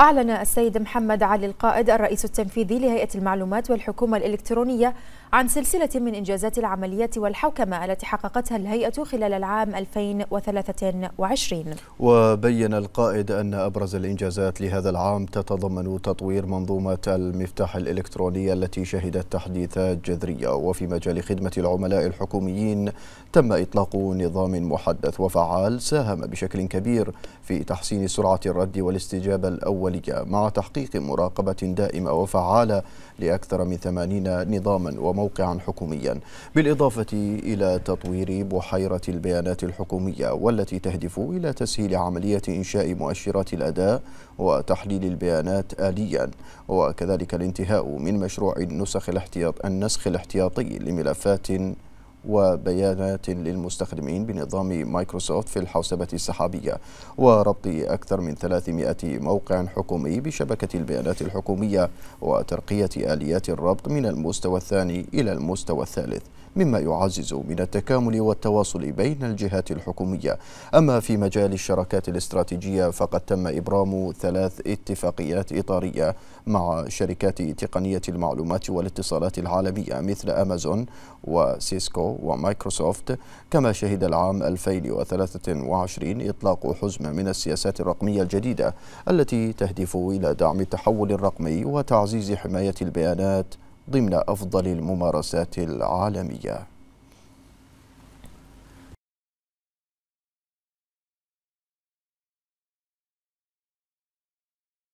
أعلن السيد محمد علي القائد الرئيس التنفيذي لهيئة المعلومات والحكومة الإلكترونية عن سلسلة من إنجازات العمليات والحوكمة التي حققتها الهيئة خلال العام 2023 وبين القائد أن أبرز الإنجازات لهذا العام تتضمن تطوير منظومة المفتاح الإلكترونية التي شهدت تحديثات جذرية وفي مجال خدمة العملاء الحكوميين تم إطلاق نظام محدث وفعال ساهم بشكل كبير في تحسين سرعة الرد والاستجابة الأولية مع تحقيق مراقبة دائمة وفعالة لأكثر من 80 نظاما ومو موقعا حكوميا بالإضافة إلى تطوير بحيرة البيانات الحكومية والتي تهدف إلى تسهيل عملية إنشاء مؤشرات الأداء وتحليل البيانات آليا وكذلك الانتهاء من مشروع النسخ الاحتياط النسخ الاحتياطي لملفات وبيانات للمستخدمين بنظام مايكروسوفت في الحوسبة السحابية وربط أكثر من 300 موقع حكومي بشبكة البيانات الحكومية وترقية آليات الربط من المستوى الثاني إلى المستوى الثالث مما يعزز من التكامل والتواصل بين الجهات الحكومية أما في مجال الشراكات الاستراتيجية فقد تم إبرام ثلاث اتفاقيات إطارية مع شركات تقنية المعلومات والاتصالات العالمية مثل أمازون وسيسكو ومايكروسوفت كما شهد العام 2023 إطلاق حزمة من السياسات الرقمية الجديدة التي تهدف إلى دعم التحول الرقمي وتعزيز حماية البيانات ضمن أفضل الممارسات العالمية